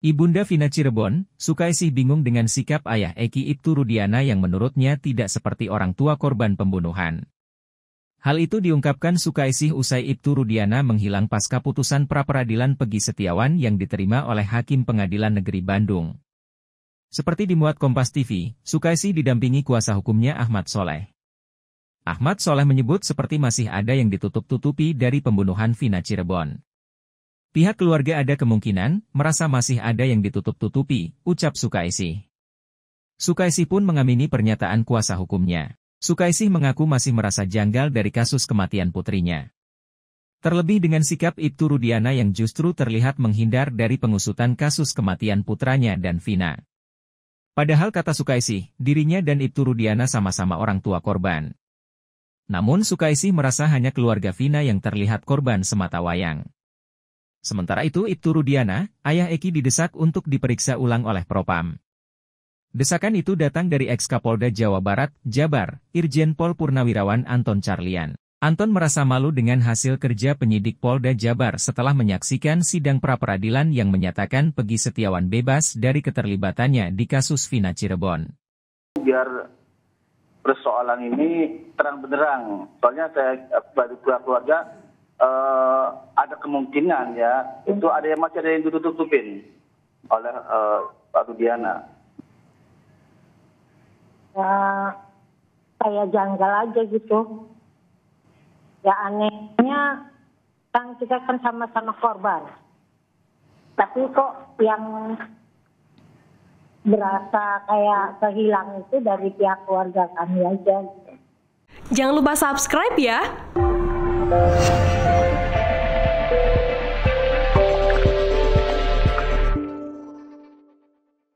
Ibunda Vina Cirebon, Sukaisih bingung dengan sikap ayah Eki Ibtu Rudiana yang menurutnya tidak seperti orang tua korban pembunuhan. Hal itu diungkapkan Sukaisih usai Ibtu Rudiana menghilang pasca putusan pra-peradilan Pegi Setiawan yang diterima oleh Hakim Pengadilan Negeri Bandung. Seperti dimuat Kompas TV, Sukaisih didampingi kuasa hukumnya Ahmad Soleh. Ahmad Soleh menyebut seperti masih ada yang ditutup-tutupi dari pembunuhan Vina Cirebon. Pihak keluarga ada kemungkinan merasa masih ada yang ditutup-tutupi, ucap Sukaisi. Sukaisi pun mengamini pernyataan kuasa hukumnya. Sukaisi mengaku masih merasa janggal dari kasus kematian putrinya. Terlebih dengan sikap Ibtu Rudiana yang justru terlihat menghindar dari pengusutan kasus kematian putranya dan Vina. Padahal kata Sukaisi, dirinya dan Ibtu Rudiana sama-sama orang tua korban. Namun Sukaisi merasa hanya keluarga Vina yang terlihat korban semata wayang. Sementara itu Ibtu Rudiana, ayah Eki didesak untuk diperiksa ulang oleh Propam. Desakan itu datang dari ex-Kapolda Jawa Barat, Jabar, Irjen Pol Purnawirawan Anton Charlian. Anton merasa malu dengan hasil kerja penyidik Polda Jabar setelah menyaksikan sidang pra-peradilan yang menyatakan Pegi Setiawan bebas dari keterlibatannya di kasus Vina Cirebon. Biar persoalan ini terang benderang, soalnya saya baru eh, keluarga eh, ada kemungkinan ya itu ada yang masih ada yang ditutup-tutupin oleh uh, Pak Rudiana. Ya, saya janggal aja gitu. Ya anehnya kan kita kan sama-sama korban. Tapi kok yang berasa kayak kehilangan itu dari pihak keluarga kami aja. Jangan lupa subscribe ya.